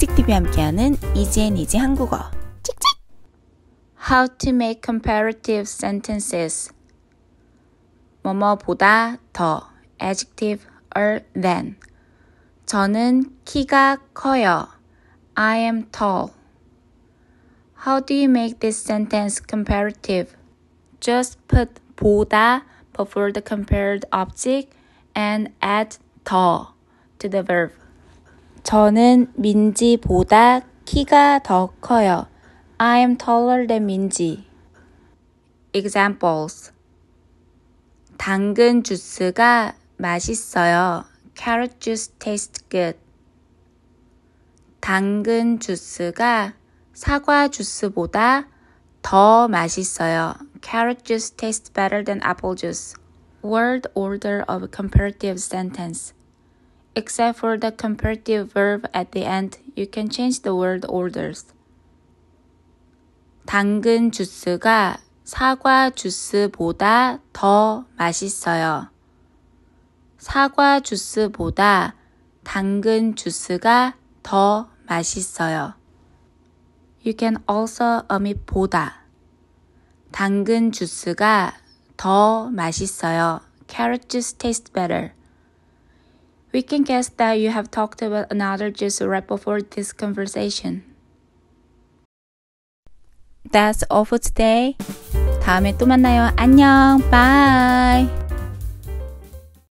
찍찍TV 함께하는 이지앤이지 한국어 찍찍 How to make comparative sentences 뭐뭐보다 더 adjective or than 저는 키가 커요. I am tall. How do you make this sentence comparative? Just put 보다 before the compared object and add 더 to the verb. 저는 민지보다 키가 더 커요. I am taller than 민지. Examples. 당근 주스가 맛있어요. Carrot juice tastes good. 당근 주스가 사과 주스보다 더 맛있어요. Carrot juice tastes better than apple juice. Word order of comparative sentence. Except for the comparative verb at the end, you can change the word orders. 당근 주스가 사과 주스보다 더 맛있어요. 사과 주스보다 당근 주스가 더 맛있어요. You can also omit 보다. 당근 주스가 더 맛있어요. Carrot juice tastes better. We can guess that you have talked about another just right before this conversation. That's all for today. 다음에 또 만나요. 안녕. Bye.